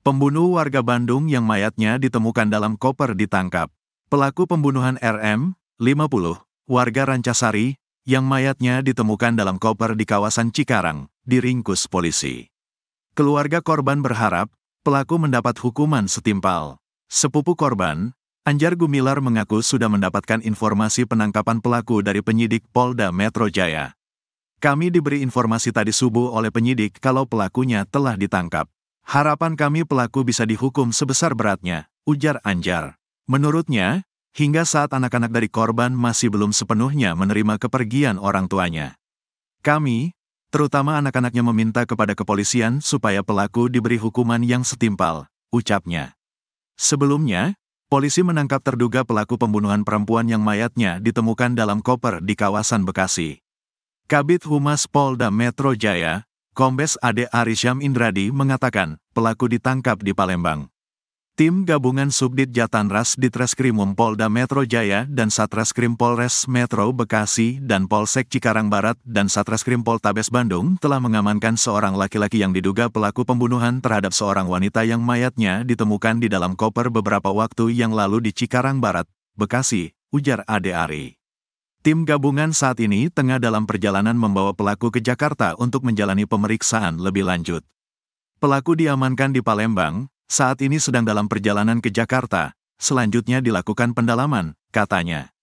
Pembunuh warga Bandung yang mayatnya ditemukan dalam koper ditangkap. Pelaku pembunuhan RM, 50, warga Rancasari, yang mayatnya ditemukan dalam koper di kawasan Cikarang, diringkus polisi. Keluarga korban berharap, pelaku mendapat hukuman setimpal. Sepupu korban, Anjar Gumilar mengaku sudah mendapatkan informasi penangkapan pelaku dari penyidik Polda Metro Jaya. Kami diberi informasi tadi subuh oleh penyidik kalau pelakunya telah ditangkap. Harapan kami pelaku bisa dihukum sebesar beratnya, ujar Anjar. Menurutnya, hingga saat anak-anak dari korban masih belum sepenuhnya menerima kepergian orang tuanya. Kami, terutama anak-anaknya meminta kepada kepolisian supaya pelaku diberi hukuman yang setimpal, ucapnya. Sebelumnya, polisi menangkap terduga pelaku pembunuhan perempuan yang mayatnya ditemukan dalam koper di kawasan Bekasi. Kabit Humas Polda Metro Jaya, Kombes Ade Arisham Indradi mengatakan, pelaku ditangkap di Palembang. Tim gabungan Subdit Jatanras di Treskrimum Polda Metro Jaya dan Satreskrim Polres Metro Bekasi dan Polsek Cikarang Barat dan Satreskrim Poltabes Bandung telah mengamankan seorang laki-laki yang diduga pelaku pembunuhan terhadap seorang wanita yang mayatnya ditemukan di dalam koper beberapa waktu yang lalu di Cikarang Barat, Bekasi, ujar Ade Ari. Tim gabungan saat ini tengah dalam perjalanan membawa pelaku ke Jakarta untuk menjalani pemeriksaan lebih lanjut. Pelaku diamankan di Palembang, saat ini sedang dalam perjalanan ke Jakarta, selanjutnya dilakukan pendalaman, katanya.